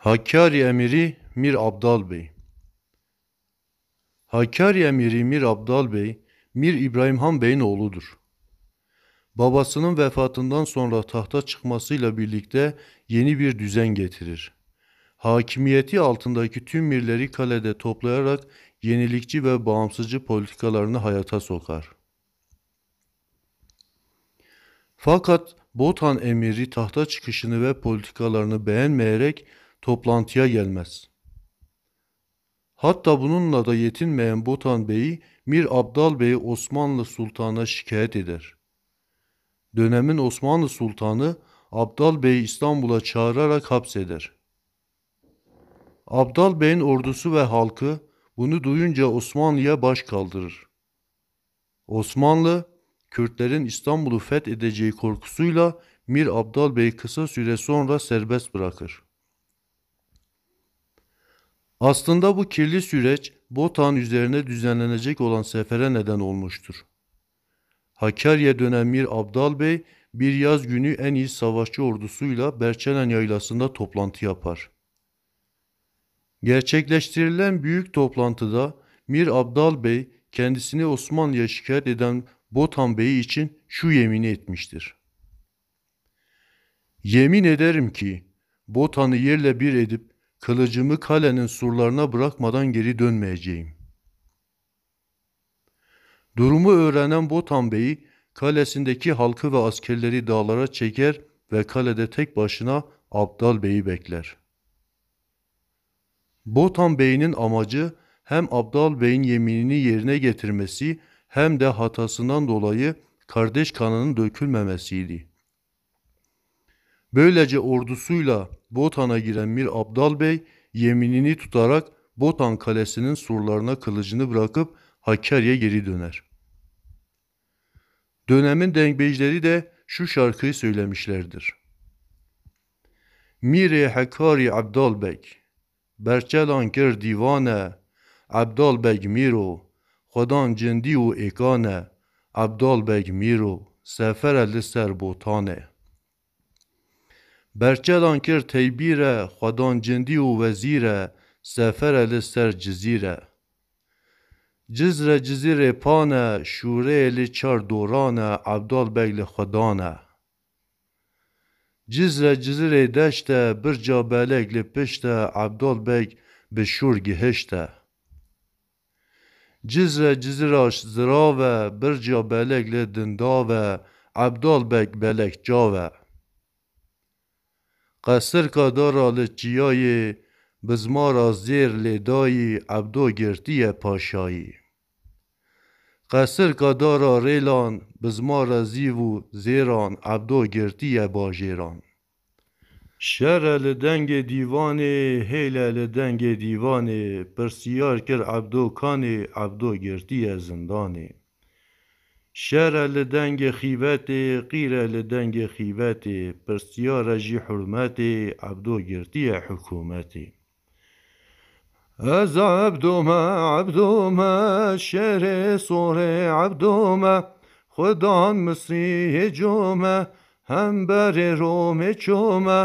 Hakkari Emiri Mir Abdal Bey Hakkari Emiri Mir Abdal Bey, Mir İbrahim Han Bey'in oğludur. Babasının vefatından sonra tahta çıkmasıyla birlikte yeni bir düzen getirir. Hakimiyeti altındaki tüm mirleri kalede toplayarak yenilikçi ve bağımsızcı politikalarını hayata sokar. Fakat Botan emiri tahta çıkışını ve politikalarını beğenmeyerek toplantıya gelmez. Hatta bununla da yetinmeyen Botan Bey'i Mir Abdal Bey'i Osmanlı Sultan'a şikayet eder. Dönemin Osmanlı Sultanı Abdal Bey'i İstanbul'a çağırarak hapseder. Abdal Bey'in ordusu ve halkı bunu duyunca Osmanlı'ya baş kaldırır. Osmanlı, Kürtlerin İstanbul'u fethedeceği korkusuyla Mir Abdal Bey'i kısa süre sonra serbest bırakır. Aslında bu kirli süreç Botan üzerine düzenlenecek olan sefere neden olmuştur. Hakkari'ye dönen Mir Abdal Bey bir yaz günü en iyi savaşçı ordusuyla Berçelen yaylasında toplantı yapar. Gerçekleştirilen büyük toplantıda Mir Abdal Bey kendisini Osmanlı'ya şikayet eden Botan Bey için şu yemini etmiştir. Yemin ederim ki Botan'ı yerle bir edip Kılıcımı kalenin surlarına bırakmadan geri dönmeyeceğim. Durumu öğrenen Botan Bey, kalesindeki halkı ve askerleri dağlara çeker ve kalede tek başına Abdal Bey'i bekler. Botan Bey'in amacı hem Abdal Bey'in yeminini yerine getirmesi hem de hatasından dolayı kardeş kanının dökülmemesiydi. Böylece ordusuyla Botan'a giren Mir Abdal Bey yeminini tutarak Botan kalesinin surlarına kılıcını bırakıp Hakkari'ye geri döner. Dönemin dengbecileri de şu şarkıyı söylemişlerdir. Mire Hakkari Abdal Bek Berçelan kir divane Abdal Bek Miro Xodan cindi u ekane Abdal Bek Miro Sefer li ser botane برچدان کر تیبیره خدان جندی و وزیره سفر لسر جزیره جزر جزیره پانه شوره لی چار دورانه عبدال بگل خدانه جزر جزیره دشته بر جا بلگ لی پشته عبدال بگ به شور گهشته جزر جزیراش زراوه بر جا بلگ لی دنداوه عبدال بگ بلگ جاوه قصر دارا لچیای بزمارا زیر لدای عبدو گردی پاشایی کا دارا ریلان بزمارا زیو زیران عبدو گرتی باجیران شر لدنگ دیوان هیل دیوانه، دیوان پرسیار کر عبدو پرسیار کرد گرتی عەبدۆ شەرە لە دەنگە خیبەتێ قیرە لە دەنگە خیبەتێ حکومت از عبدو ما عبدو ما شر صور عبدو ما عبدۆمە خۆدان هم هم روم چو چوما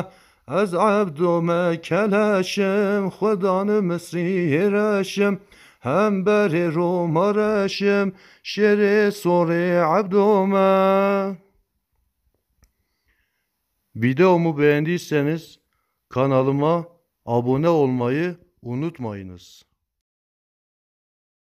از عبدو ما کلاشم خدا مسیح راشم هم بر رو مرشم شر سور عبدوما Videomu beğendiyseniz kanalıma abone olmayı unutmayınız.